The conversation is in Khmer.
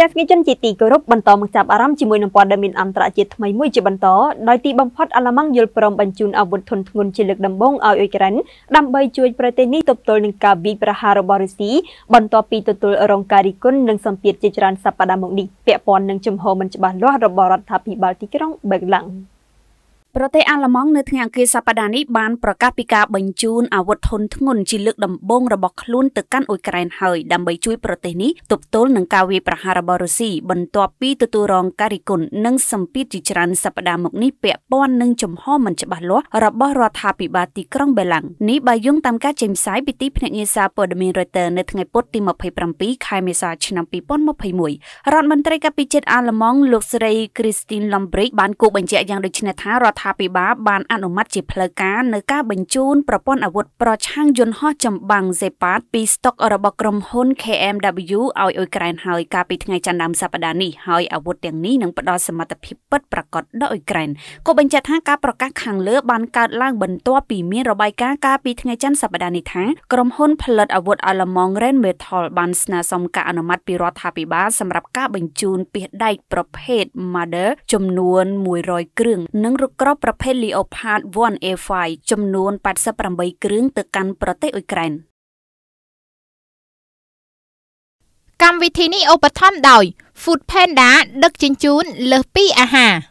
ទស្សនិកជនជាទីគោរពបន្តមកចាប់អារម្មណ៍ជាមួយនឹងព័ត៌មានអន្តរជាតិថ្មីមួយជាបន្តដោយទីបំផុតអាល្លឺម៉ង់យល់ព្រមបញ្ជូនអាវុធធុនធ្ងន់ជាលើកដំបូងឲ្យអ៊ុយក្រែនដើម្បីជួយប្រទេសនេះទប់ទល់នឹងការវាយប្រហាររបស់រុស្ស៊ីបន្ទាប់ពីទទួលរងការរិះគន់និងសម្ពាធជាច្រើនសប្តាហ៍មកនេះពាក់ព័ន្ធនឹងជំហរមិនច្បាស់លាស់របស់រដ្ឋាភិបាលទីក្រុងបេកឡាំង។ប្រទេសអាល្លឺម៉ង់នៅថ្ងៃអង្គារសប្តាហ៍នេះបានប្រកាសពីការបញ្ជូនអាវុធធុនធ្ងន់ជាលើកដំបូងរបស់ខ្លួនទៅកាន់អ៊ុយក្រែនហើយដើម្បីជួយប្រទេសនេះទប់ទល់នឹងការវាយប្រហាររបស់រុស្ស៊ីបន្ទាប់ពីទទួលរងការរិះគន់និងសម្ពាធជាច្រើនសប្តាហ៍មកនេះពាក់ព័ន្ធនឹងចំហមិនច្បាស់លាស់របស់រដ្ឋាភិបាលទីក្រុងបេឡាំងនេះបើយោងតាមការចេញផ្សាយពីទីភ្នាក់ងារសារព័ត៌មាន Reuters នៅថ្ងៃពុធទី27ខែមេសាឆ្នាំ2021រដ្ឋមន្ត្រីការពារជាតិអាល្លឺម៉ង់លោកស្រី Christine Lambrecht បានគូបញ្ជាក់យ៉ាងដូចនេះថារដ្ឋរដ្ឋាភិបាលបានអនុម័តជាផ្លូវការនៅការបញ្ជូនប្រព័ន្ធអាវុធប្រឆាំងយន្តហោះចម្បាំង Zepat ពីស្តុករបស់ក្រុមហ៊ុន KMW ឲ្យអ៊ុយក្រែនហើយកាលពីថ្ងៃច័ន្ទដើមសប្តាហ៍នេះហើយអាវុធទាំងនេះនឹងផ្ដល់សមត្ថភាពពិតប្រាកដដល់អ៊ុយក្រែនក៏បញ្ជាក់ថាការប្រកាសខាងលើបានកើតឡើងបន្ទាប់ពីមានរបាយការណ៍កាលពីថ្ងៃច័ន្ទសប្តាហ៍នេះថាក្រុមហ៊ុនផលិតអាវុធអាល្លឺម៉ង់ Rheinmetall បានស្នើសុំការអនុម័តពីរដ្ឋាភិបាលសម្រាប់ការបញ្ជូនពីសដែកប្រភេទ Marder ចំនួន100គ្រឿងនិងរថក្របប្រភេទ Leopard 1A5 ចំនួន88គ្រឿង ទៅកាន់ប្រទេសអ៊ុយក្រែនកម្មវិធីនេះឧបត្ថម្ភដោយ Food Panda ដឹកជញ្ជូនលើសពីអាហារ។